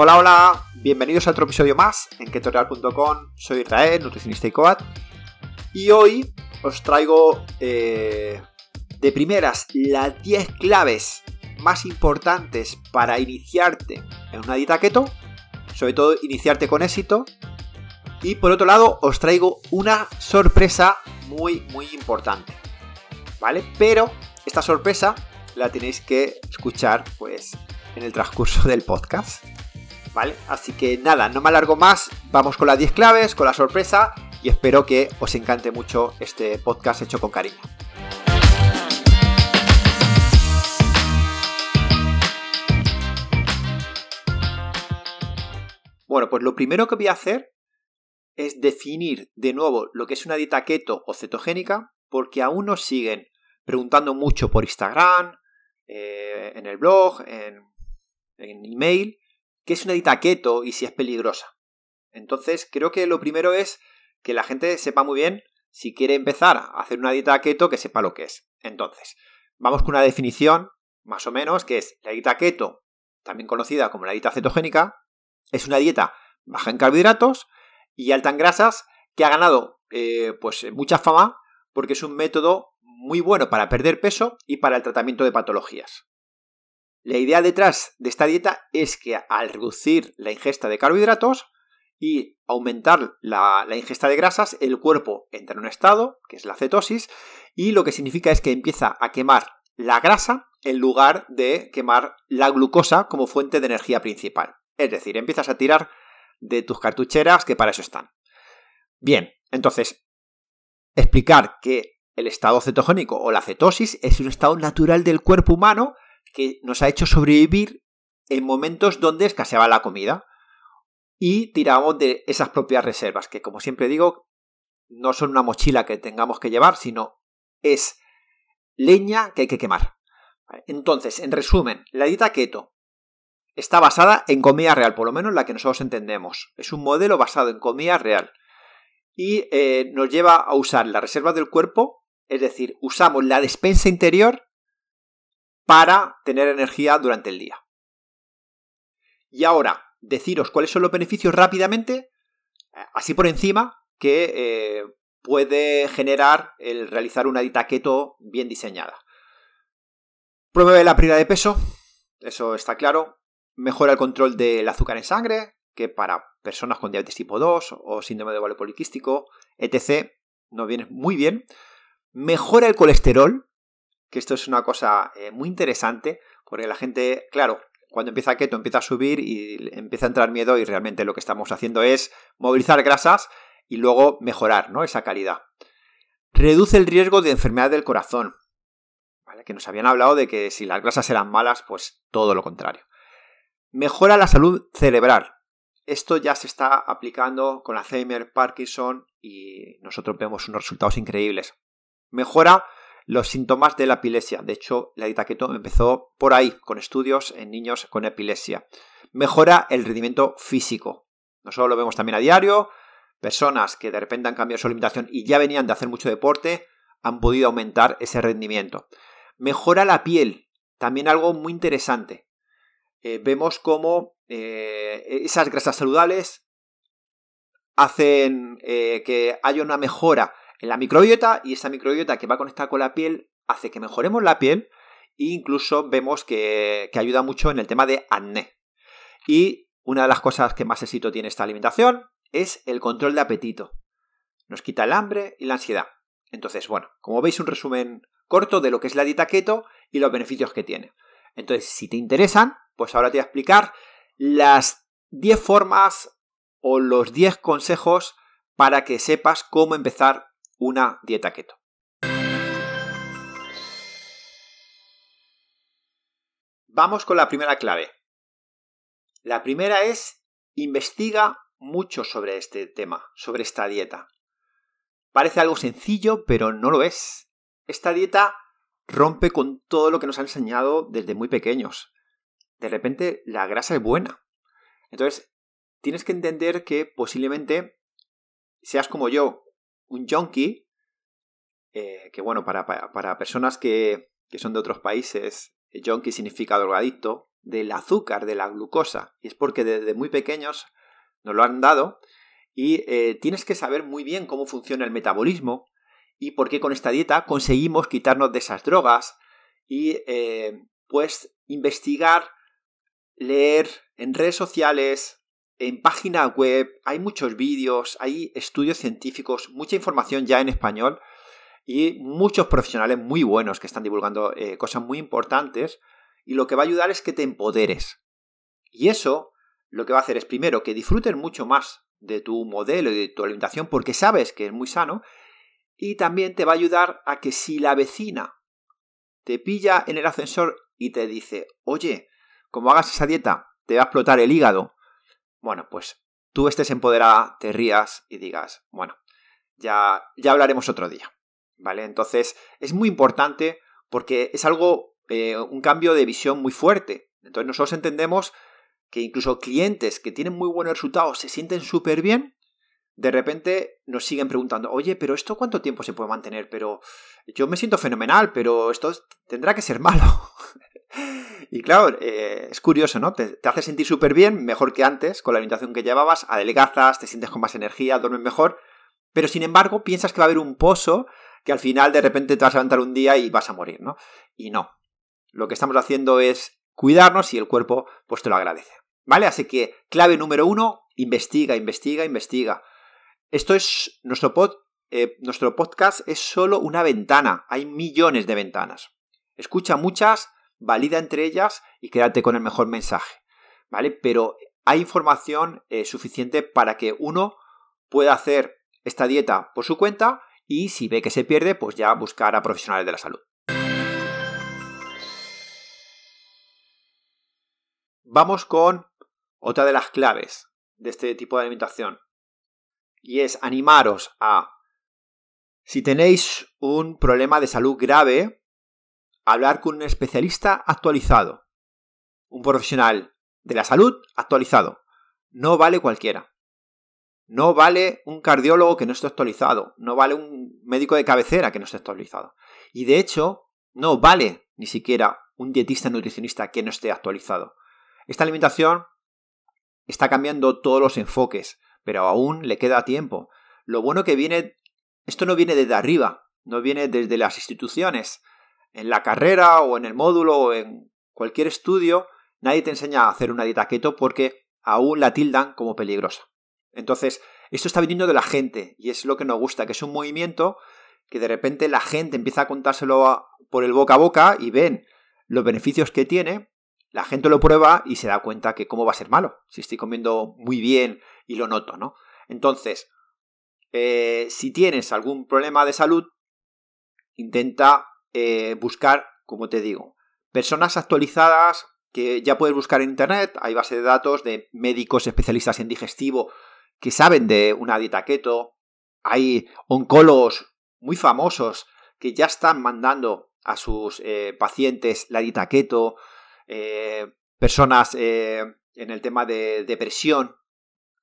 Hola, hola, bienvenidos a otro episodio más en ketorial.com. Soy Israel, nutricionista y coat. Y hoy os traigo eh, de primeras las 10 claves más importantes para iniciarte en una dieta keto, sobre todo iniciarte con éxito. Y por otro lado, os traigo una sorpresa muy, muy importante. ¿Vale? Pero esta sorpresa la tenéis que escuchar pues en el transcurso del podcast. Así que nada, no me alargo más, vamos con las 10 claves, con la sorpresa y espero que os encante mucho este podcast hecho con cariño. Bueno, pues lo primero que voy a hacer es definir de nuevo lo que es una dieta keto o cetogénica, porque aún nos siguen preguntando mucho por Instagram, eh, en el blog, en email, qué es una dieta keto y si es peligrosa. Entonces, creo que lo primero es que la gente sepa muy bien si quiere empezar a hacer una dieta keto que sepa lo que es. Entonces, vamos con una definición, más o menos, que es la dieta keto, también conocida como la dieta cetogénica, es una dieta baja en carbohidratos y alta en grasas que ha ganado eh, pues mucha fama porque es un método muy bueno para perder peso y para el tratamiento de patologías. La idea detrás de esta dieta es que al reducir la ingesta de carbohidratos y aumentar la, ingesta de grasas, el cuerpo entra en un estado, que es la cetosis, y lo que significa es que empieza a quemar la grasa en lugar de quemar la glucosa como fuente de energía principal. Es decir, empiezas a tirar de tus cartucheras que para eso están. Bien, entonces, explicar que el estado cetogénico o la cetosis es un estado natural del cuerpo humano que nos ha hecho sobrevivir en momentos donde escaseaba la comida y tiramos de esas propias reservas, que como siempre digo, no son una mochila que tengamos que llevar, sino es leña que hay que quemar. Entonces, en resumen, la dieta keto está basada en comida real, por lo menos la que nosotros entendemos. Es un modelo basado en comida real y eh, nos lleva a usar la reserva del cuerpo, es decir, usamos la despensa interior para tener energía durante el día. Y ahora, deciros cuáles son los beneficios rápidamente, eh, así por encima, que eh, puede generar el realizar una dieta keto bien diseñada. Promueve la pérdida de peso, eso está claro. Mejora el control del azúcar en sangre, que para personas con diabetes tipo 2 o síndrome de ovario poliquístico, etc., nos viene muy bien. Mejora el colesterol, que esto es una cosa eh, muy interesante, porque la gente, claro, cuando empieza keto empieza a subir y empieza a entrar miedo y realmente lo que estamos haciendo es movilizar grasas y luego mejorar ¿no? esa calidad. Reduce el riesgo de enfermedad del corazón, que nos habían hablado de que si las grasas eran malas, pues todo lo contrario. Mejora la salud cerebral. Esto ya se está aplicando con Alzheimer, Parkinson y nosotros vemos unos resultados increíbles. Mejora los síntomas de la epilepsia. De hecho, la dieta keto empezó por ahí, con estudios en niños con epilepsia. Mejora el rendimiento físico. Nosotros lo vemos también a diario. Personas que de repente han cambiado su alimentación y ya venían de hacer mucho deporte han podido aumentar ese rendimiento. Mejora la piel, también algo muy interesante. Eh, vemos cómo eh, esas grasas saludables hacen eh, que haya una mejora en la microbiota y esta microbiota que va conectar con la piel hace que mejoremos la piel e incluso vemos que, que ayuda mucho en el tema de acné. Y una de las cosas que más éxito tiene esta alimentación es el control de apetito. Nos quita el hambre y la ansiedad. Entonces, bueno, como veis un resumen corto de lo que es la dieta keto y los beneficios que tiene. Entonces, si te interesan, pues ahora te voy a explicar las 10 formas o los 10 consejos para que sepas cómo empezar una dieta keto. Vamos con la primera clave. La primera es investiga mucho sobre este tema, sobre esta dieta. Parece algo sencillo, pero no lo es. Esta dieta rompe con todo lo que nos han enseñado desde muy pequeños. De repente la grasa es buena. Entonces, tienes que entender que posiblemente seas como yo, un junkie, eh, que bueno, para, personas que, son de otros países, junkie significa drogadicto, del azúcar, de la glucosa. Y es porque desde muy pequeños nos lo han dado y eh, tienes que saber muy bien cómo funciona el metabolismo y por qué con esta dieta conseguimos quitarnos de esas drogas y eh, pues investigar, leer en redes sociales, en página web, hay muchos vídeos, hay estudios científicos, mucha información ya en español y muchos profesionales muy buenos que están divulgando eh, cosas muy importantes y lo que va a ayudar es que te empoderes. Y eso lo que va a hacer es primero que disfrutes mucho más de tu modelo y de tu alimentación porque sabes que es muy sano y también te va a ayudar a que si la vecina te pilla en el ascensor y te dice, oye, como hagas esa dieta, te va a explotar el hígado bueno, pues tú estés empoderada, te rías y digas, bueno, ya, ya hablaremos otro día. ¿Vale? Entonces, es muy importante porque es algo, eh, un cambio de visión muy fuerte. Entonces, nosotros entendemos que incluso clientes que tienen muy buenos resultados se sienten súper bien, de repente nos siguen preguntando, oye, pero esto cuánto tiempo se puede mantener, pero yo me siento fenomenal, pero esto tendrá que ser malo. Y claro, eh, es curioso, ¿no? Te, hace sentir súper bien, mejor que antes, con la alimentación que llevabas, adelgazas, te sientes con más energía, duermes mejor, pero sin embargo piensas que va a haber un pozo que al final de repente te vas a levantar un día y vas a morir, ¿no? Y no. Lo que estamos haciendo es cuidarnos y el cuerpo pues te lo agradece. ¿Vale? Así que clave número uno, investiga, investiga, investiga. Esto es nuestro, pod, eh, nuestro podcast es solo una ventana. Hay millones de ventanas. Escucha muchas, valida entre ellas y quédate con el mejor mensaje, ¿vale? Pero hay información eh, suficiente para que uno pueda hacer esta dieta por su cuenta y si ve que se pierde, pues ya buscar a profesionales de la salud. Vamos con otra de las claves de este tipo de alimentación. Y es animaros a, si tenéis un problema de salud grave, hablar con un especialista actualizado, un profesional de la salud actualizado. No vale cualquiera. No vale un cardiólogo que no esté actualizado, no vale un médico de cabecera que no esté actualizado. Y de hecho, no vale ni siquiera un dietista nutricionista que no esté actualizado. Esta alimentación está cambiando todos los enfoques, pero aún le queda tiempo. Lo bueno que viene, esto no viene desde arriba, no viene desde las instituciones, en la carrera o en el módulo o en cualquier estudio, nadie te enseña a hacer una dieta keto porque aún la tildan como peligrosa. Entonces, esto está viniendo de la gente y es lo que nos gusta, que es un movimiento que de repente la gente empieza a contárselo por el boca a boca y ven los beneficios que tiene, la gente lo prueba y se da cuenta que cómo va a ser malo, si estoy comiendo muy bien y lo noto, ¿no? Entonces, eh, si tienes algún problema de salud, intenta eh, buscar, como te digo, personas actualizadas que ya puedes buscar en internet. Hay base de datos de médicos especialistas en digestivo que saben de una dieta keto. Hay oncólogos muy famosos que ya están mandando a sus eh, pacientes la dieta keto. Eh, personas en el tema de depresión.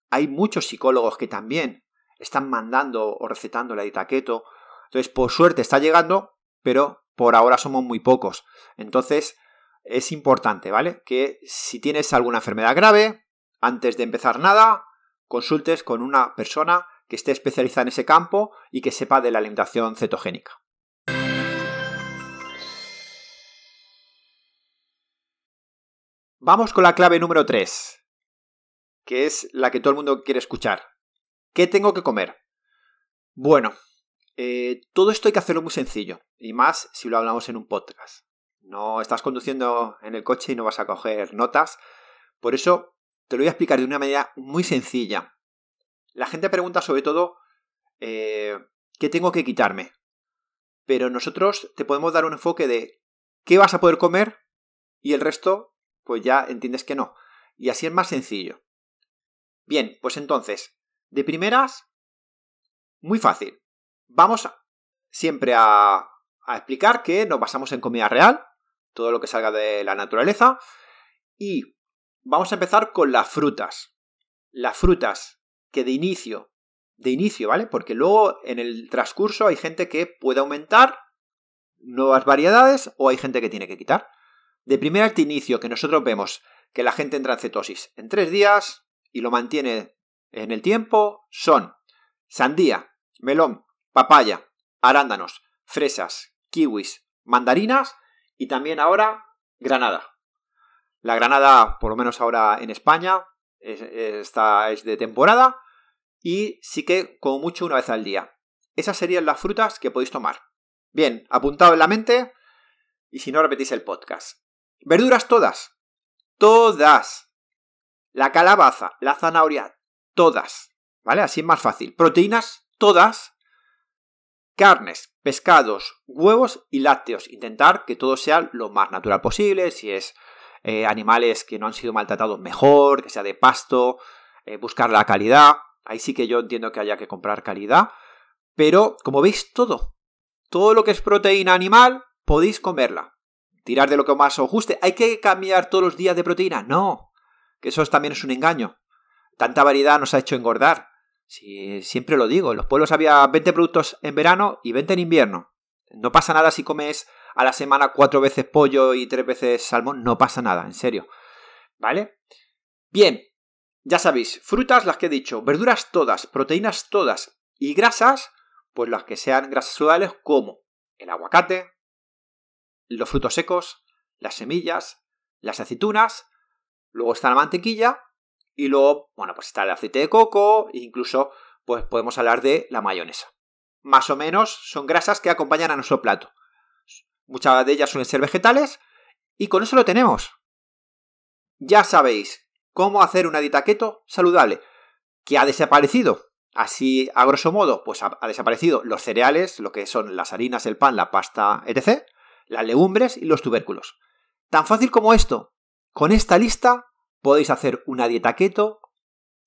Hay muchos psicólogos que también están mandando o recetando la dieta keto. Entonces, por suerte está llegando, pero por ahora somos muy pocos. Entonces, es importante, ¿vale? Que si tienes alguna enfermedad grave, antes de empezar nada, consultes con una persona que esté especializada en ese campo y que sepa de la alimentación cetogénica. Vamos con la clave número 3, que es la que todo el mundo quiere escuchar. ¿Qué tengo que comer? Bueno, eh, todo esto hay que hacerlo muy sencillo, y más si lo hablamos en un podcast. No estás conduciendo en el coche y no vas a coger notas. Por eso te lo voy a explicar de una manera muy sencilla. La gente pregunta sobre todo eh, qué tengo que quitarme. Pero nosotros te podemos dar un enfoque de qué vas a poder comer y el resto, pues ya entiendes que no. Y así es más sencillo. Bien, pues entonces, de primeras, muy fácil. Vamos siempre a, explicar que nos basamos en comida real, todo lo que salga de la naturaleza, y vamos a empezar con las frutas. Las frutas que de inicio, de inicio, ¿vale? Porque luego en el transcurso hay gente que puede aumentar nuevas variedades o hay gente que tiene que quitar. De primera al inicio que nosotros vemos que la gente entra en cetosis en tres días y lo mantiene en el tiempo son sandía, melón, papaya, arándanos, fresas, kiwis, mandarinas y también ahora granada. La granada, por lo menos ahora en España, es, es de temporada y sí que como mucho una vez al día. Esas serían las frutas que podéis tomar. Bien, apuntado en la mente y si no repetís el podcast. Verduras todas. Todas. La calabaza, la zanahoria, todas. ¿Vale? Así es más fácil. Proteínas, todas. Carnes, pescados, huevos y lácteos. Intentar que todo sea lo más natural posible. Si es eh, animales que no han sido maltratados, mejor. Que sea de pasto. Eh, buscar la calidad. Ahí sí que yo entiendo que haya que comprar calidad. Pero, como veis, todo. Todo lo que es proteína animal, podéis comerla. Tirar de lo que más os guste. ¿Hay que cambiar todos los días de proteína? No. Que eso también es un engaño. Tanta variedad nos ha hecho engordar. Si, siempre lo digo, en los pueblos había 20 productos en verano y 20 en invierno. No pasa nada si comes a la semana cuatro veces pollo y tres veces salmón, no pasa nada, en serio. ¿Vale? Bien, ya sabéis, frutas las que he dicho, verduras todas, proteínas todas y grasas, pues las que sean grasas saludables como el aguacate, los frutos secos, las semillas, las aceitunas, luego está la mantequilla y luego, bueno, pues está el aceite de coco, e incluso, pues podemos hablar de la mayonesa. Más o menos son grasas que acompañan a nuestro plato. Muchas de ellas suelen ser vegetales, y con eso lo tenemos. Ya sabéis cómo hacer una dieta keto saludable, que ha desaparecido. Así, a grosso modo, pues ha, ha desaparecido los cereales, lo que son las harinas, el pan, la pasta, etc., las legumbres y los tubérculos. Tan fácil como esto. Con esta lista podéis hacer una dieta keto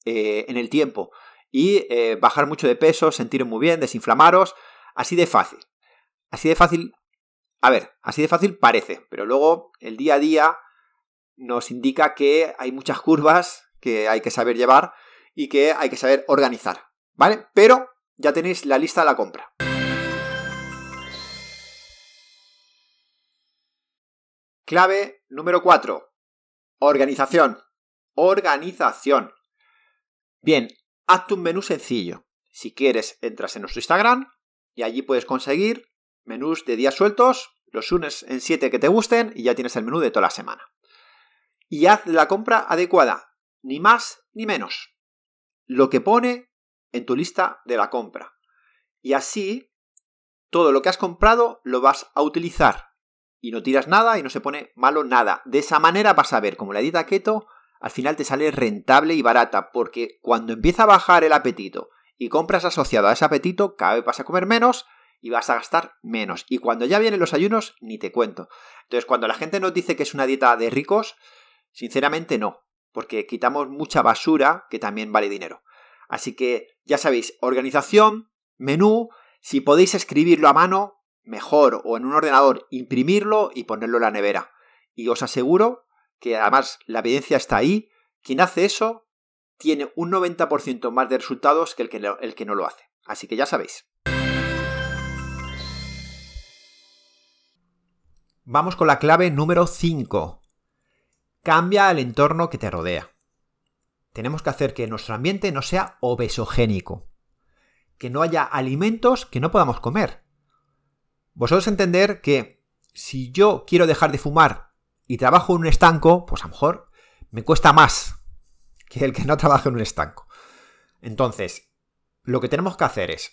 eh, en el tiempo y eh, bajar mucho de peso, sentiros muy bien, desinflamaros, así de fácil. Así de fácil, a ver, así de fácil parece, pero luego el día a día nos indica que hay muchas curvas que hay que saber llevar y que hay que saber organizar, ¿vale? Pero ya tenéis la lista de la compra. Clave número 4. Organización organización. Bien, hazte un menú sencillo. Si quieres, entras en nuestro Instagram y allí puedes conseguir menús de días sueltos, los unes en 7 que te gusten y ya tienes el menú de toda la semana. Y haz la compra adecuada, ni más ni menos. Lo que pone en tu lista de la compra. Y así, todo lo que has comprado lo vas a utilizar. Y no tiras nada y no se pone malo nada. De esa manera vas a ver como la dieta keto al final te sale rentable y barata, porque cuando empieza a bajar el apetito y compras asociado a ese apetito, cada vez vas a comer menos y vas a gastar menos. Y cuando ya vienen los ayunos, ni te cuento. Entonces, cuando la gente nos dice que es una dieta de ricos, sinceramente no, porque quitamos mucha basura que también vale dinero. Así que, ya sabéis, organización, menú, si podéis escribirlo a mano, mejor, o en un ordenador, imprimirlo y ponerlo en la nevera. Y os aseguro que además la evidencia está ahí, quien hace eso tiene un 90% más de resultados que el, que el que no lo hace. Así que ya sabéis. Vamos con la clave número 5. Cambia el entorno que te rodea. Tenemos que hacer que nuestro ambiente no sea obesogénico. Que no haya alimentos que no podamos comer. Vosotros entender que si yo quiero dejar de fumar y trabajo en un estanco, pues a lo mejor me cuesta más que el que no trabaja en un estanco. Entonces, lo que tenemos que hacer es,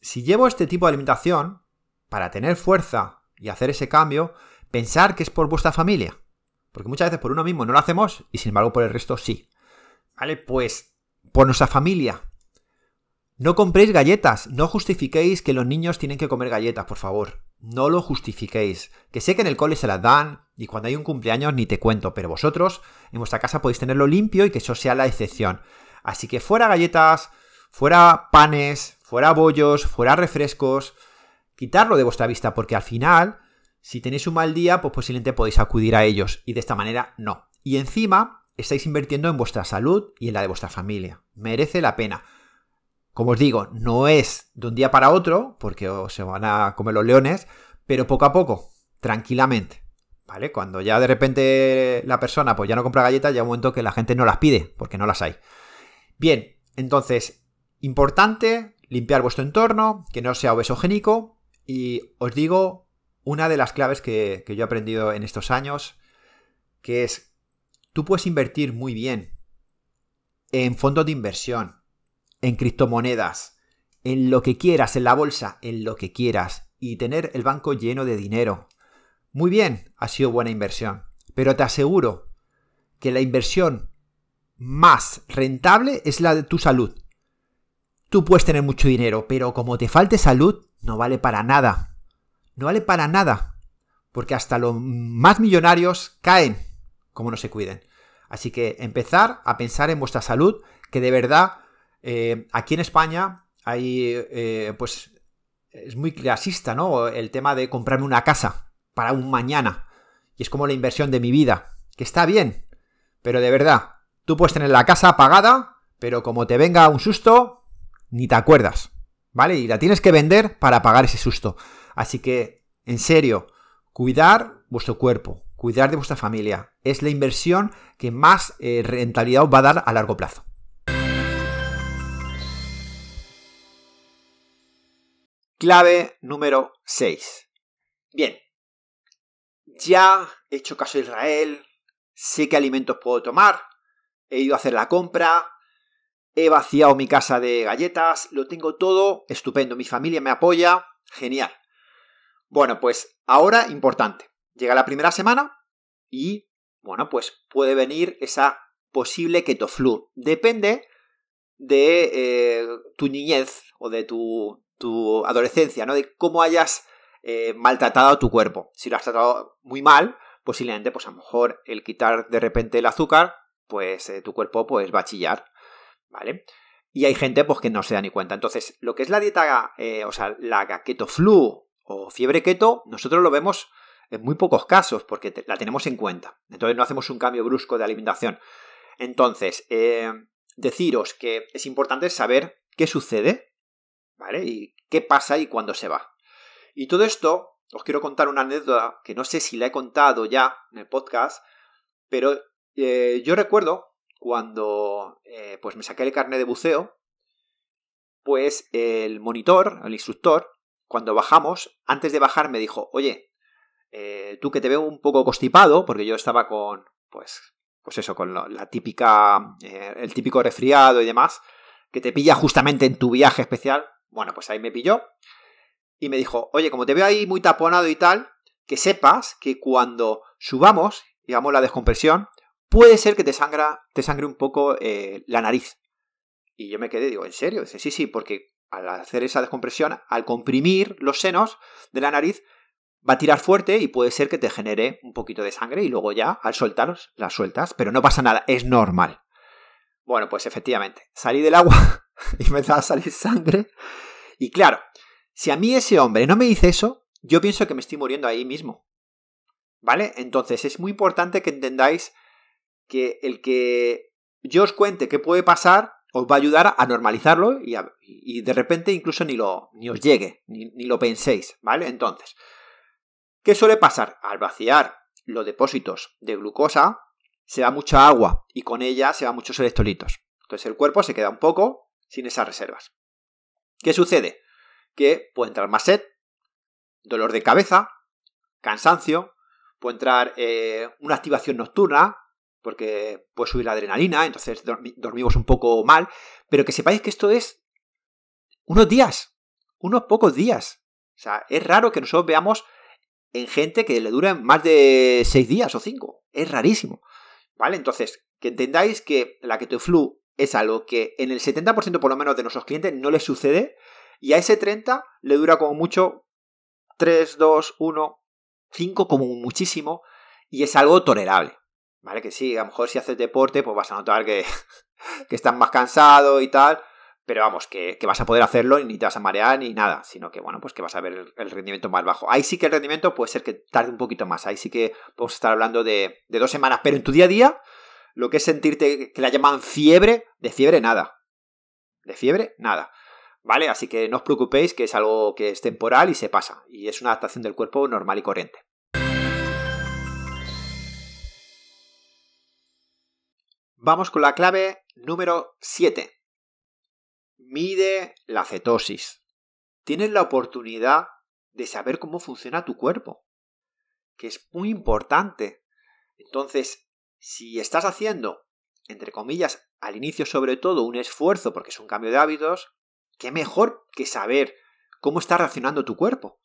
si llevo este tipo de alimentación, para tener fuerza y hacer ese cambio, pensar que es por vuestra familia. Porque muchas veces por uno mismo no lo hacemos y sin embargo por el resto sí. ¿Vale? Pues por nuestra familia. No compréis galletas, no justifiquéis que los niños tienen que comer galletas, por favor. No lo justifiquéis. Que sé que en el cole se la dan y cuando hay un cumpleaños ni te cuento, pero vosotros en vuestra casa podéis tenerlo limpio y que eso sea la excepción. Así que fuera galletas, fuera panes, fuera bollos, fuera refrescos, quitarlo de vuestra vista porque al final, si tenéis un mal día, pues posiblemente podéis acudir a ellos y de esta manera no. Y encima estáis invirtiendo en vuestra salud y en la de vuestra familia. Merece la pena. Como os digo, no es de un día para otro, porque se van a comer los leones, pero poco a poco, tranquilamente. ¿Vale? Cuando ya de repente la persona pues ya no compra galletas, ya un momento que la gente no las pide, porque no las hay. Bien, entonces, importante limpiar vuestro entorno, que no sea obesogénico, y os digo una de las claves que, que yo he aprendido en estos años, que es, tú puedes invertir muy bien en fondos de inversión, en criptomonedas, en lo que quieras, en la bolsa, en lo que quieras, y tener el banco lleno de dinero. Muy bien, ha sido buena inversión, pero te aseguro que la inversión más rentable es la de tu salud. Tú puedes tener mucho dinero, pero como te falte salud, no vale para nada. No vale para nada, porque hasta los más millonarios caen como no se cuiden. Así que empezar a pensar en vuestra salud, que de verdad eh, aquí en España hay, eh, pues, es muy clasista, ¿no? El tema de comprarme una casa para un mañana. Y es como la inversión de mi vida, que está bien, pero de verdad, tú puedes tener la casa pagada, pero como te venga un susto, ni te acuerdas, ¿vale? Y la tienes que vender para pagar ese susto. Así que, en serio, cuidar vuestro cuerpo, cuidar de vuestra familia. Es la inversión que más eh, rentabilidad os va a dar a largo plazo. Clave número 6. Bien, ya he hecho caso a Israel, sé qué alimentos puedo tomar, he ido a hacer la compra, he vaciado mi casa de galletas, lo tengo todo estupendo, mi familia me apoya, genial. Bueno, pues ahora importante, llega la primera semana y, bueno, pues puede venir esa posible keto Depende de eh, tu niñez o de tu tu adolescencia, ¿no? De cómo hayas eh, maltratado tu cuerpo. Si lo has tratado muy mal, posiblemente, pues a lo mejor el quitar de repente el azúcar, pues eh, tu cuerpo pues va a chillar, ¿vale? Y hay gente pues que no se da ni cuenta. Entonces, lo que es la dieta, eh, o sea, la keto flu o fiebre keto, nosotros lo vemos en muy pocos casos porque la tenemos en cuenta. Entonces no hacemos un cambio brusco de alimentación. Entonces, deciros que es importante saber qué sucede ¿vale? ¿Y qué pasa y cuándo se va? Y todo esto, os quiero contar una anécdota que no sé si la he contado ya en el podcast, pero eh, yo recuerdo cuando eh, pues me saqué el carnet de buceo, pues el monitor, el instructor, cuando bajamos, antes de bajar me dijo, oye, eh, tú que te veo un poco constipado, porque yo estaba con, pues, pues eso, con la típica, el típico resfriado y demás, que te pilla justamente en tu viaje especial, bueno, pues ahí me pilló y me dijo, oye, como te veo ahí muy taponado y tal, que sepas que cuando subamos, digamos la descompresión, puede ser que te, te sangre un poco eh, la nariz. Y yo me quedé, digo, ¿en serio? Dice, sí, sí, porque al hacer esa descompresión, al comprimir los senos de la nariz, va a tirar fuerte y puede ser que te genere un poquito de sangre y luego ya al soltar la sueltas, pero no pasa nada, es normal. Bueno, pues efectivamente, salí del agua y me va a salir sangre. Y claro, si a mí ese hombre no me dice eso, yo pienso que me estoy muriendo ahí mismo. ¿Vale? Entonces es muy importante que entendáis que el que yo os cuente qué puede pasar os va a ayudar a normalizarlo y, de repente incluso ni, lo, ni os llegue, ni, lo penséis, ¿vale? Entonces, ¿qué suele pasar? Al vaciar los depósitos de glucosa, se va mucha agua y con ella se van muchos electrolitos. Entonces el cuerpo se queda un poco sin esas reservas. ¿Qué sucede? Que puede entrar más sed, dolor de cabeza, cansancio, puede entrar eh, una activación nocturna, porque puede subir la adrenalina, entonces dormimos un poco mal, pero que sepáis que esto es unos días, unos pocos días. O sea, es raro que nosotros veamos en gente que le duren más de seis días o cinco. Es rarísimo. ¿Vale? Entonces, que entendáis que la flu es algo que en el 70% por lo menos de nuestros clientes no le sucede y a ese 30 le dura como mucho 3, 2, 1, 5 como muchísimo y es algo tolerable. ¿Vale? Que sí, a lo mejor si haces deporte pues vas a notar que, que estás más cansado y tal, pero vamos, que, vas a poder hacerlo y ni te vas a marear ni nada, sino que bueno, pues que vas a ver el, rendimiento más bajo. Ahí sí que el rendimiento puede ser que tarde un poquito más, ahí sí que vamos estar hablando de dos semanas, pero en tu día a día lo que es sentirte que la llaman fiebre, de fiebre nada. De fiebre nada. ¿Vale? Así que no os preocupéis que es algo que es temporal y se pasa. Y es una adaptación del cuerpo normal y corriente. Vamos con la clave número 7. Mide la cetosis. Tienes la oportunidad de saber cómo funciona tu cuerpo, que es muy importante. Entonces, si estás haciendo, entre comillas, al inicio sobre todo un esfuerzo porque es un cambio de hábitos, qué mejor que saber cómo está reaccionando tu cuerpo.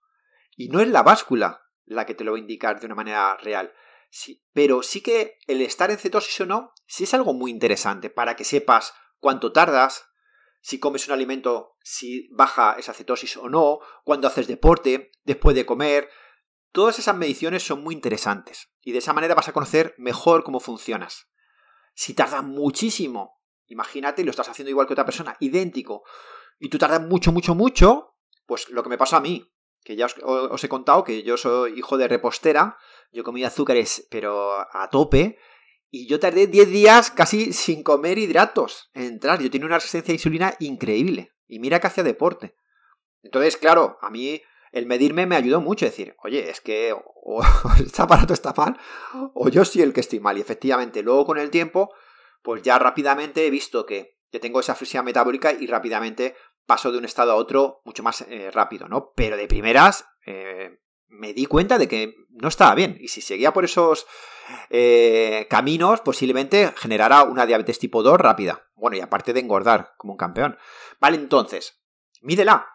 Y no es la báscula la que te lo va a indicar de una manera real. pero sí que el estar en cetosis o no, sí es algo muy interesante para que sepas cuánto tardas, si comes un alimento, si baja esa cetosis o no, cuando haces deporte, después de comer, Todas esas mediciones son muy interesantes y de esa manera vas a conocer mejor cómo funcionas. Si tardas muchísimo, imagínate, lo estás haciendo igual que otra persona, idéntico, y tú tardas mucho, mucho, mucho, pues lo que me pasa a mí, que ya os, he contado que yo soy hijo de repostera, yo comía azúcares pero a tope, y yo tardé 10 días casi sin comer hidratos entrar, yo tenía una resistencia a insulina increíble, y mira que hacía deporte. Entonces, claro, a mí el medirme me ayudó mucho. Decir, oye, es que o, este aparato está mal, o yo sí el que estoy mal. Y efectivamente, luego con el tiempo, pues ya rápidamente he visto que, yo tengo esa fricción metabólica y rápidamente paso de un estado a otro mucho más eh, rápido, ¿no? Pero de primeras eh, me di cuenta de que no estaba bien. Y si seguía por esos eh, caminos, posiblemente generara una diabetes tipo 2 rápida. Bueno, y aparte de engordar como un campeón. Vale, entonces, mídela.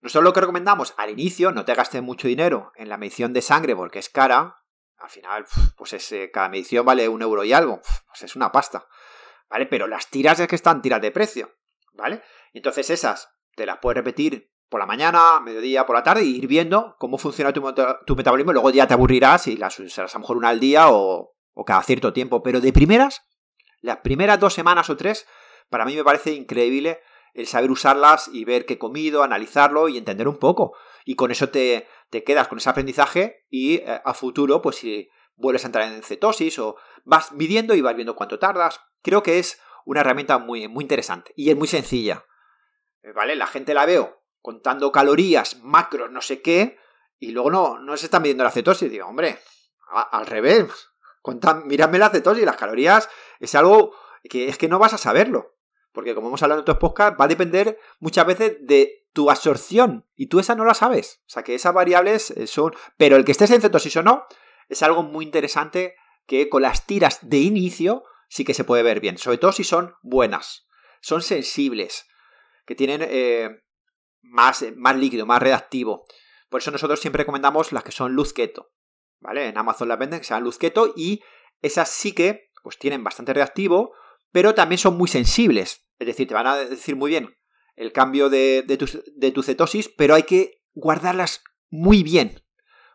Nosotros lo que recomendamos al inicio, no te gastes mucho dinero en la medición de sangre porque es cara. Al final, pues eh, cada medición vale un euro y algo. Pues es una pasta. ¿Vale? Pero las tiras es que están tiras de precio. ¿Vale? Entonces esas te las puedes repetir por la mañana, mediodía, por la tarde, e ir viendo cómo funciona tu, metabolismo. Luego ya te aburrirás y las usarás a lo mejor una al día o, o cada cierto tiempo. Pero de primeras, las primeras dos semanas o tres, para mí me parece increíble el saber usarlas y ver qué he comido, analizarlo y entender un poco. Y con eso te, te quedas con ese aprendizaje y eh, a futuro, pues si vuelves a entrar en cetosis o vas midiendo y vas viendo cuánto tardas, creo que es una herramienta muy, muy interesante y es muy sencilla. Eh, ¿Vale? La gente la veo contando calorías, macros, no sé qué, y luego no, no se está midiendo la cetosis. Digo, hombre, al revés. contan mírame la cetosis, y las calorías es algo que es que no vas a saberlo. Porque como hemos hablado en otros podcasts, va a depender muchas veces de tu absorción y tú esa no la sabes. O sea que esas variables eh, son... Pero el que estés en cetosis o no es algo muy interesante que con las tiras de inicio sí que se puede ver bien. Sobre todo si son buenas, son sensibles, que tienen eh, más, más líquido, más reactivo. Por eso nosotros siempre recomendamos las que son luz keto. ¿Vale? En Amazon las venden, que sean luz keto y esas sí que pues tienen bastante reactivo, pero también son muy sensibles. Es decir, te van a decir muy bien el cambio de, tu, cetosis, pero hay que guardarlas muy bien.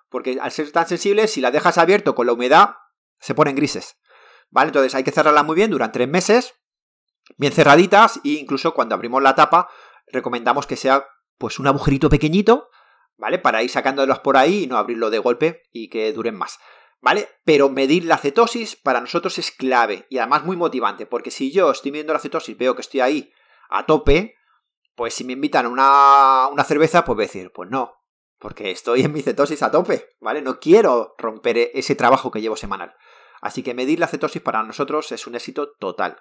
Porque al ser tan sensibles, si las dejas abierto con la humedad, se ponen grises. ¿Vale? Entonces hay que cerrarlas muy bien durante tres meses, bien cerraditas, e incluso cuando abrimos la tapa, recomendamos que sea pues un agujerito pequeñito, ¿vale? Para ir sacándolas por ahí y no abrirlo de golpe y que duren más. ¿Vale? Pero medir la cetosis para nosotros es clave y además muy motivante, porque si yo estoy midiendo la cetosis, veo que estoy ahí a tope, pues si me invitan una, una cerveza, pues voy a decir, pues no, porque estoy en mi cetosis a tope, ¿vale? No quiero romper e-, ese trabajo que llevo semanal. Así que medir la cetosis para nosotros es un éxito total.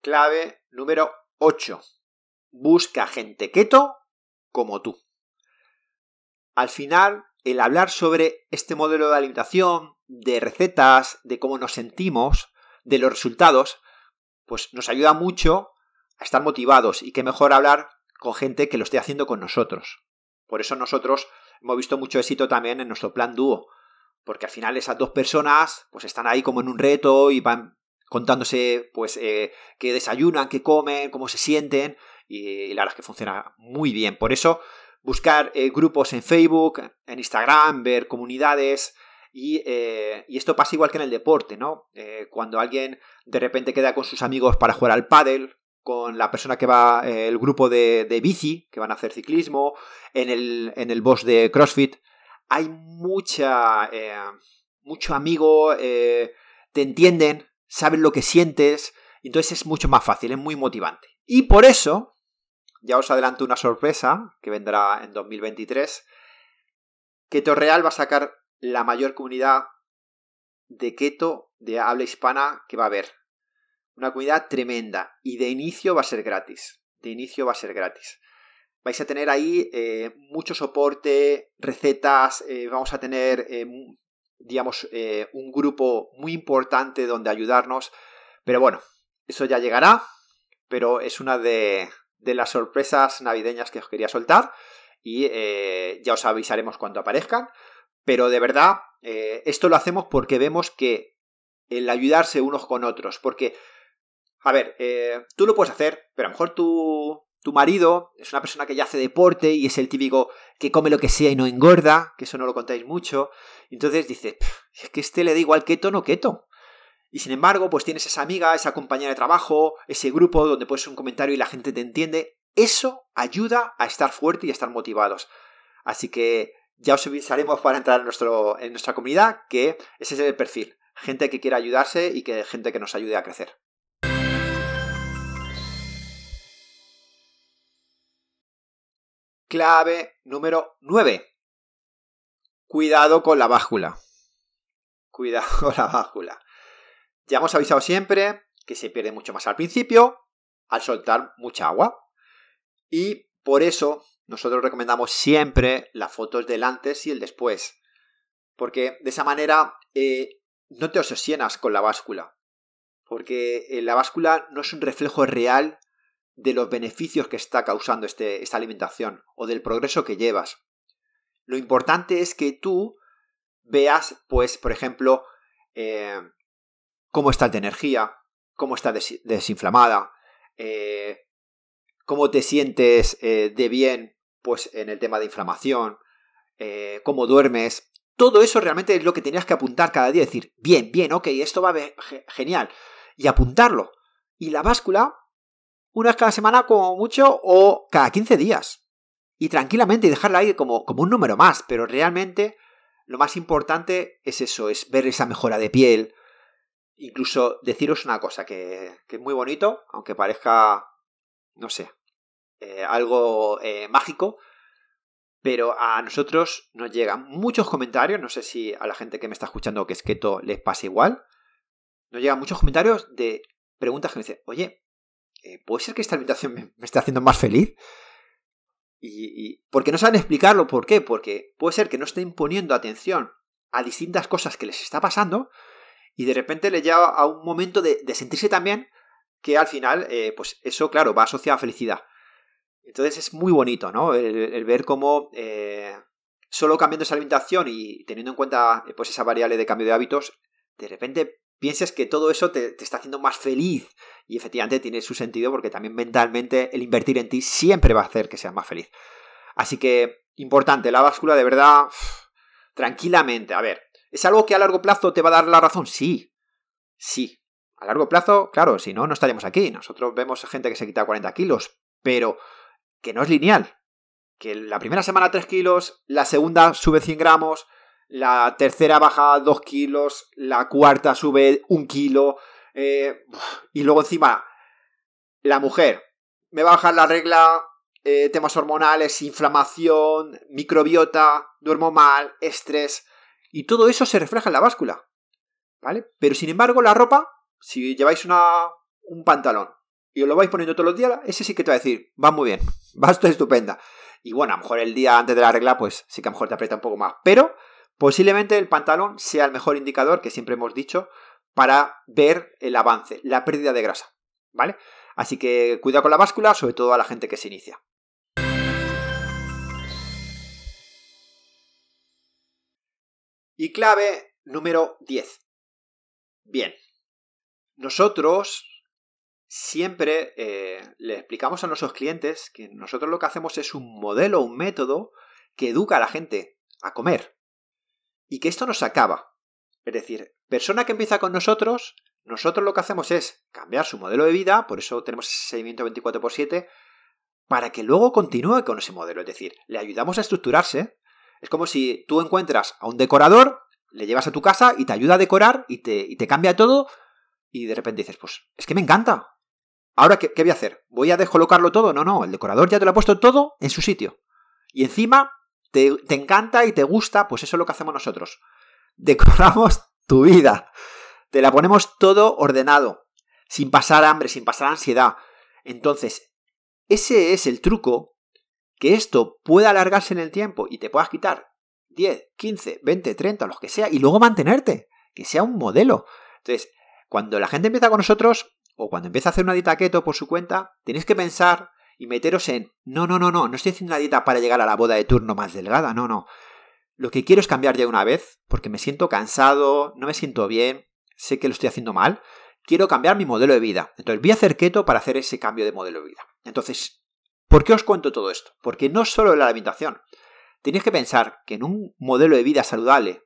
Clave número 8. Busca gente keto como tú. Al final, el hablar sobre este modelo de alimentación, de recetas, de cómo nos sentimos, de los resultados, pues nos ayuda mucho a estar motivados y qué mejor hablar con gente que lo esté haciendo con nosotros. Por eso nosotros hemos visto mucho éxito también en nuestro plan dúo, porque al final esas dos personas pues están ahí como en un reto y van contándose pues eh, qué desayunan, qué comen, cómo se sienten y, la verdad es que funciona muy bien. Por eso, buscar eh, grupos en Facebook, en Instagram, ver comunidades. Eh, y, esto pasa igual que en el deporte, ¿no? Eh, cuando alguien de repente queda con sus amigos para jugar al pádel, con la persona que va, el grupo de, bici, que van a hacer ciclismo, en el, en el boss de CrossFit, hay mucha, mucho amigo, te entienden, saben lo que sientes, entonces es mucho más fácil, es muy motivante. Y por eso ya os adelanto una sorpresa que vendrá en 2023, que Real va a sacar la mayor comunidad de keto de habla hispana que va a haber. Una comunidad tremenda y de inicio va a ser gratis. De inicio va a ser gratis. Vais a tener ahí eh, mucho soporte, recetas, eh, vamos a tener, eh, digamos, un grupo muy importante donde ayudarnos. Pero bueno, eso ya llegará, pero es una de, de las sorpresas navideñas que os quería soltar y eh, ya os avisaremos cuando aparezcan. Pero de verdad, eh, esto lo hacemos porque vemos que el ayudarse unos con otros, porque, a ver, eh, tú lo puedes hacer, pero a lo mejor tu, tu marido es una persona que ya hace deporte y es el típico que come lo que sea y no engorda, que eso no lo contáis mucho. Entonces dice. es que este le da igual keto no keto. Y sin embargo, pues tienes esa amiga, esa compañera de trabajo, ese grupo donde puedes un comentario y la gente te entiende. Eso ayuda a estar fuerte y a estar motivados. Así que ya os avisaremos para entrar en, nuestra comunidad, que ese es el perfil. Gente que quiera ayudarse y que gente que nos ayude a crecer. Clave número 9. Cuidado con la báscula. Cuidado con la báscula. Ya hemos avisado siempre que se pierde mucho más al principio al soltar mucha agua. Y por eso nosotros recomendamos siempre las fotos del antes y el después. Porque de esa manera eh, no te obsesionas con la báscula. Porque eh, la báscula no es un reflejo real de los beneficios que está causando este, esta alimentación o del progreso que llevas. Lo importante es que tú veas, pues, por ejemplo, eh, cómo estás de energía, cómo estás desinflamada, eh, cómo te sientes eh, de bien pues, en el tema de inflamación, eh, cómo duermes. Todo eso realmente es lo que tenías que apuntar cada día, decir, bien, bien, ok, esto va genial, y apuntarlo. Y la báscula, una vez cada semana como mucho o cada 15 días. Y tranquilamente y dejarla ahí como, como un número más, pero realmente lo más importante es eso, es ver esa mejora de piel, Incluso deciros una cosa que, es muy bonito, aunque parezca, no sé, eh, algo eh, mágico, pero a nosotros nos llegan muchos comentarios, no sé si a la gente que me está escuchando que es keto les pasa igual, nos llegan muchos comentarios de preguntas que me dicen, oye, eh, ¿puede ser que esta habitación me, esté haciendo más feliz? Y, y, porque no saben explicarlo, ¿por qué? Porque puede ser que no estén poniendo atención a distintas cosas que les está pasando y de repente le lleva a un momento de, sentirse también que al final, eh, pues eso, claro, va asociado a felicidad. Entonces es muy bonito, ¿no? El, ver cómo eh, solo cambiando esa alimentación y teniendo en cuenta eh, pues esa variable de cambio de hábitos, de repente piensas que todo eso te, está haciendo más feliz y efectivamente tiene su sentido porque también mentalmente el invertir en ti siempre va a hacer que seas más feliz. Así que, importante, la báscula de verdad, tranquilamente, a ver, ¿Es algo que a largo plazo te va a dar la razón? Sí, sí. A largo plazo, claro, si no, no estaríamos aquí. Nosotros vemos gente que se quita 40 kilos, pero que no es lineal. Que la primera semana 3 kilos, la segunda sube 100 gramos, la tercera baja 2 kilos, la cuarta sube 1 kilo, eh, y luego encima, la mujer, me va a bajar la regla, eh, temas hormonales, inflamación, microbiota, duermo mal, estrés. Y todo eso se refleja en la báscula. ¿Vale? Pero sin embargo, la ropa, si lleváis una, un pantalón y os lo vais poniendo todos los días, ese sí que te va a decir, va muy bien, va estupenda. Y bueno, a lo mejor el día antes de la regla, pues sí que a lo mejor te aprieta un poco más. Pero posiblemente el pantalón sea el mejor indicador que siempre hemos dicho para ver el avance, la pérdida de grasa. ¿Vale? Así que cuidado con la báscula, sobre todo a la gente que se inicia. Y clave número 10. Bien, nosotros siempre eh, le explicamos a nuestros clientes que nosotros lo que hacemos es un modelo, un método que educa a la gente a comer. Y que esto no se acaba. Es decir, persona que empieza con nosotros, nosotros lo que hacemos es cambiar su modelo de vida, por eso tenemos ese seguimiento 24x7, para que luego continúe con ese modelo. Es decir, le ayudamos a estructurarse. Es como si tú encuentras a un decorador le llevas a tu casa y te ayuda a decorar y te, cambia todo y de repente dices, pues es que me encanta. Ahora, ¿qué, voy a hacer? ¿Voy a descolocarlo todo? No, no, el decorador ya te lo ha puesto todo en su sitio. Y encima te, te encanta y te gusta, pues eso es lo que hacemos nosotros. Decoramos tu vida. Te la ponemos todo ordenado, sin pasar hambre, sin pasar ansiedad. Entonces, ese es el truco, que esto pueda alargarse en el tiempo y te puedas quitar 10, 15, 20, 30, los que sea, y luego mantenerte, que sea un modelo. Entonces, cuando la gente empieza con nosotros, o cuando empieza a hacer una dieta keto por su cuenta, tenéis que pensar y meteros en, no, no, no, no, no estoy haciendo una dieta para llegar a la boda de turno más delgada, no, no. Lo que quiero es cambiar ya una vez, porque me siento cansado, no me siento bien, sé que lo estoy haciendo mal, quiero cambiar mi modelo de vida. Entonces voy a hacer keto para hacer ese cambio de modelo de vida. Entonces, ¿por qué os cuento todo esto? Porque no solo la alimentación, Tenéis que pensar que en un modelo de vida saludable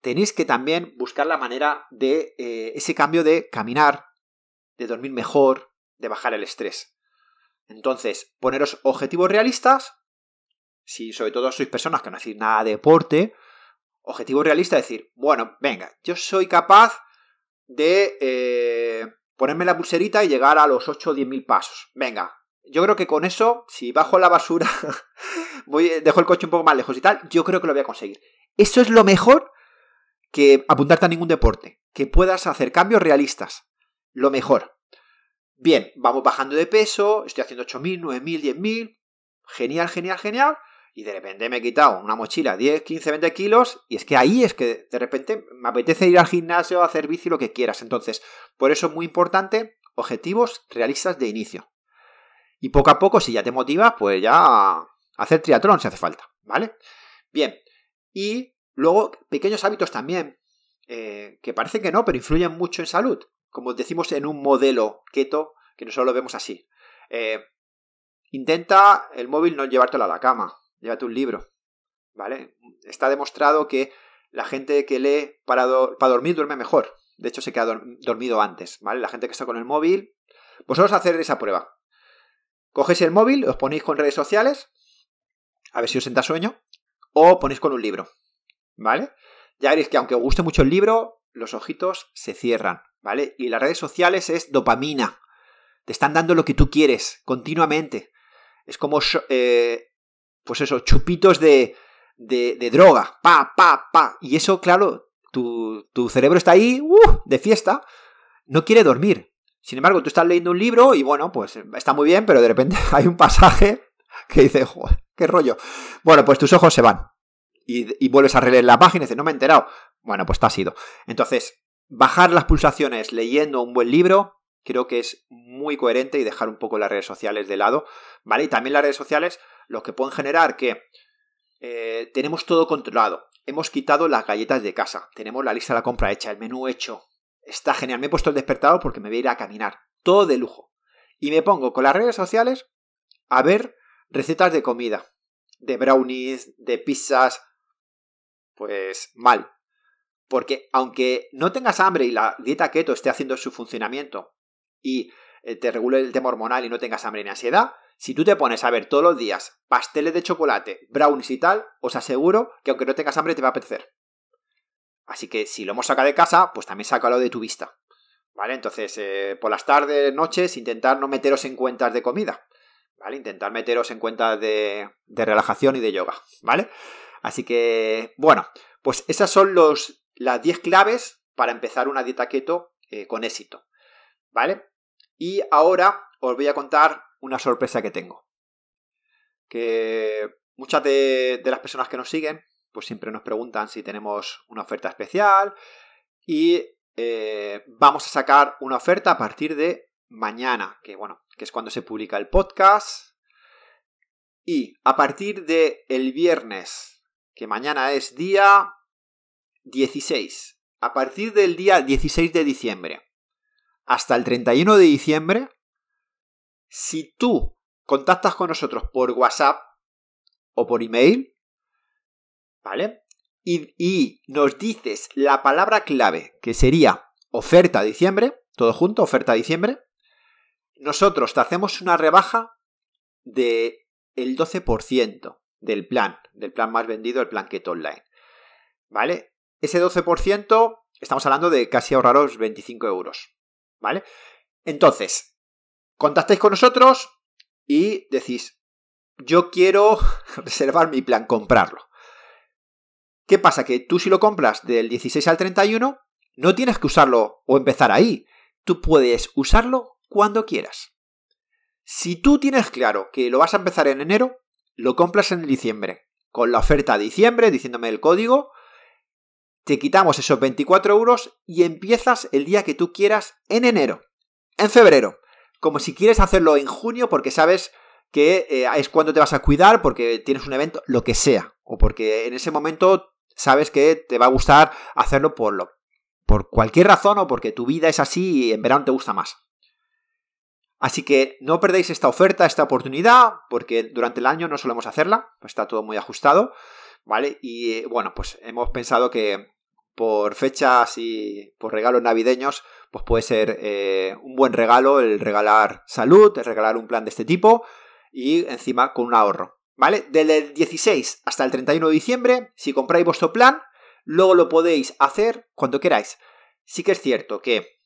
tenéis que también buscar la manera de eh, ese cambio de caminar, de dormir mejor, de bajar el estrés. Entonces, poneros objetivos realistas, si sobre todo sois personas que no hacéis nada de deporte, objetivo realista es decir, bueno, venga, yo soy capaz de eh, ponerme la pulserita y llegar a los 8 o 10 mil pasos. Venga, yo creo que con eso, si bajo la basura, voy, dejo el coche un poco más lejos y tal, yo creo que lo voy a conseguir. Eso es lo mejor que apuntarte a ningún deporte, que puedas hacer cambios realistas. Lo mejor. Bien, vamos bajando de peso, estoy haciendo 8.000, 9.000, 10.000, genial, genial, genial, y de repente me he quitado una mochila 10, 15, 20 kilos, y es que ahí es que de repente me apetece ir al gimnasio, hacer bici, lo que quieras. Entonces, por eso es muy importante objetivos realistas de inicio. Y poco a poco, si ya te motivas, pues ya hacer triatlón si hace falta, ¿vale? Bien. Y luego, pequeños hábitos también, eh, que parece que no, pero influyen mucho en salud. Como decimos en un modelo keto, que nosotros lo vemos así. Eh, intenta el móvil no llevártelo a la cama, llévate un libro, ¿vale? Está demostrado que la gente que lee para, para dormir duerme mejor. De hecho, se queda dormido antes, ¿vale? La gente que está con el móvil. Vosotros hacer esa prueba. Cogéis el móvil, os ponéis con redes sociales, a ver si os entra sueño, o ponéis con un libro, ¿vale? Ya veréis que aunque os guste mucho el libro, los ojitos se cierran, ¿vale? Y las redes sociales es dopamina. Te están dando lo que tú quieres continuamente. Es como, eh, pues eso, chupitos de, de, de, droga. Pa, pa, Y eso, claro, tu, cerebro está ahí, uh, de fiesta. No quiere dormir. Sin embargo, tú estás leyendo un libro y bueno, pues eh, está muy bien, pero de repente hay un pasaje que dice, joder, qué rollo. Bueno, pues tus ojos se van. Y, vuelves a releer la página y dices, no me he enterado. Bueno, pues te has ido. Entonces, bajar las pulsaciones leyendo un buen libro creo que es muy coherente y dejar un poco las redes sociales de lado, ¿vale? Y también las redes sociales lo que pueden generar que eh, tenemos todo controlado. Hemos quitado las galletas de casa, tenemos la lista de la compra hecha, el menú hecho, Está genial. Me he puesto el despertador porque me voy a ir a caminar. Todo de lujo. Y me pongo con las redes sociales a ver recetas de comida. De brownies, de pizzas. Pues mal. Porque aunque no tengas hambre y la dieta keto esté haciendo su funcionamiento y eh, te regule el tema hormonal y no tengas hambre ni ansiedad, si tú te pones a ver todos los días pasteles de chocolate, brownies y tal, os aseguro que aunque no tengas hambre te va a apetecer. Así que si lo hemos sacado de casa, pues también sácalo de tu vista. ¿Vale? Entonces, eh, por las tardes, noches, intentar no meteros en cuentas de comida. ¿Vale? Intentar meteros en cuentas de, de relajación y de yoga. ¿Vale? Así que, bueno, pues esas son los, las 10 claves para empezar una dieta keto eh, con éxito. ¿Vale? Y ahora os voy a contar una sorpresa que tengo. Que muchas de las personas que nos siguen pues siempre nos preguntan si tenemos una oferta especial y eh, vamos a sacar una oferta a partir de mañana, que bueno, que es cuando se publica el podcast. Y a partir de el viernes, que mañana es día 16, a partir del día 16 de diciembre hasta el 31 de diciembre, si tú contactas con nosotros por WhatsApp o por email, ¿vale? Y, nos dices la palabra clave, que sería oferta diciembre, todo junto, oferta diciembre. Nosotros te hacemos una rebaja de el 12% del plan, del plan más vendido, el plan Keto Online. ¿Vale? Ese 12% estamos hablando de casi ahorraros 25 euros. ¿Vale? Entonces, contactáis con nosotros y decís, yo quiero reservar mi plan, comprarlo. ¿Qué pasa? Que tú si lo compras del 16 al 31, no tienes que usarlo o empezar ahí. Tú puedes usarlo cuando quieras. Si tú tienes claro que lo vas a empezar en enero, lo compras en diciembre. Con la oferta de diciembre, diciéndome el código, te quitamos esos 24 euros y empiezas el día que tú quieras en enero, en febrero. Como si quieres hacerlo en junio porque sabes que eh, es cuando te vas a cuidar, porque tienes un evento, lo que sea. O porque en ese momento sabes que te va a gustar hacerlo por, lo, por cualquier razón o porque tu vida es así y en verano te gusta más. Así que no perdéis esta oferta, esta oportunidad, porque durante el año no solemos hacerla, está todo muy ajustado, ¿vale? Y eh, bueno, pues hemos pensado que por fechas y por regalos navideños, pues puede ser eh, un buen regalo el regalar salud, el regalar un plan de este tipo y encima con un ahorro. ¿Vale? Desde el 16 hasta el 31 de diciembre, si compráis vuestro plan, luego lo podéis hacer cuando queráis. Sí que es cierto que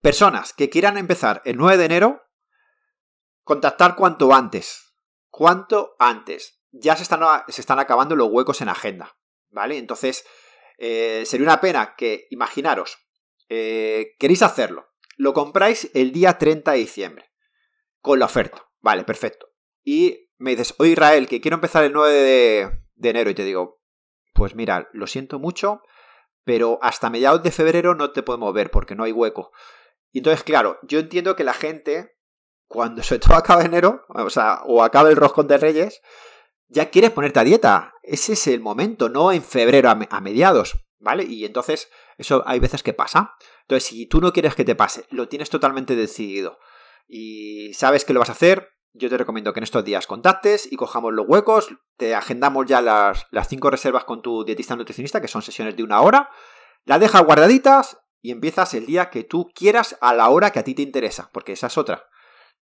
personas que quieran empezar el 9 de enero, contactar cuanto antes. Cuanto antes. Ya se están, se están acabando los huecos en agenda. ¿Vale? Entonces, eh, sería una pena que, imaginaros, eh, queréis hacerlo. Lo compráis el día 30 de diciembre. Con la oferta. Vale, perfecto. Y me dices, oye Israel, que quiero empezar el 9 de, enero, y te digo, pues mira, lo siento mucho, pero hasta mediados de febrero no te podemos mover, porque no hay hueco. Y entonces, claro, yo entiendo que la gente, cuando se todo acaba enero, o sea, o acaba el roscón de Reyes, ya quieres ponerte a dieta. Ese es el momento, no en febrero a, mediados, ¿vale? Y entonces, eso hay veces que pasa. Entonces, si tú no quieres que te pase, lo tienes totalmente decidido y sabes que lo vas a hacer, yo te recomiendo que en estos días contactes y cojamos los huecos, te agendamos ya las, las cinco reservas con tu dietista nutricionista, que son sesiones de una hora, las dejas guardaditas y empiezas el día que tú quieras a la hora que a ti te interesa, porque esa es otra.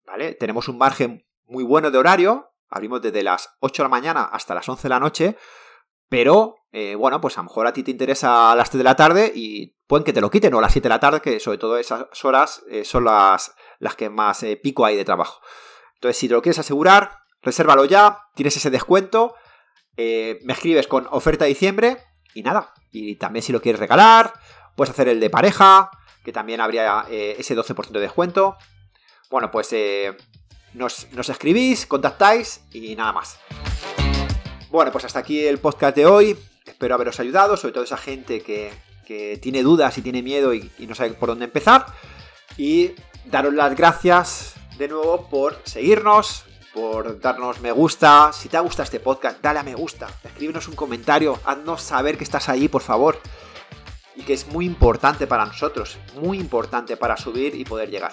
¿Vale? Tenemos un margen muy bueno de horario, abrimos desde las 8 de la mañana hasta las 11 de la noche, pero eh, bueno, pues a lo mejor a ti te interesa a las 3 de la tarde y pueden que te lo quiten o a las 7 de la tarde, que sobre todo esas horas eh, son las, las que más eh, pico hay de trabajo. Entonces, si te lo quieres asegurar, resérvalo ya, tienes ese descuento, eh, me escribes con oferta de diciembre y nada. Y también si lo quieres regalar, puedes hacer el de pareja, que también habría eh, ese 12% de descuento. Bueno, pues eh, nos, nos escribís, contactáis y nada más. Bueno, pues hasta aquí el podcast de hoy. Espero haberos ayudado, sobre todo esa gente que, tiene dudas y tiene miedo y, y no sabe por dónde empezar. Y daros las gracias de nuevo por seguirnos, por darnos me gusta. Si te gusta este podcast, dale a me gusta, escríbenos un comentario, haznos saber que estás allí, por favor. Y que es muy importante para nosotros, muy importante para subir y poder llegar.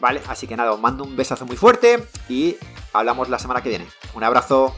¿Vale? Así que nada, os mando un besazo muy fuerte y hablamos la semana que viene. Un abrazo.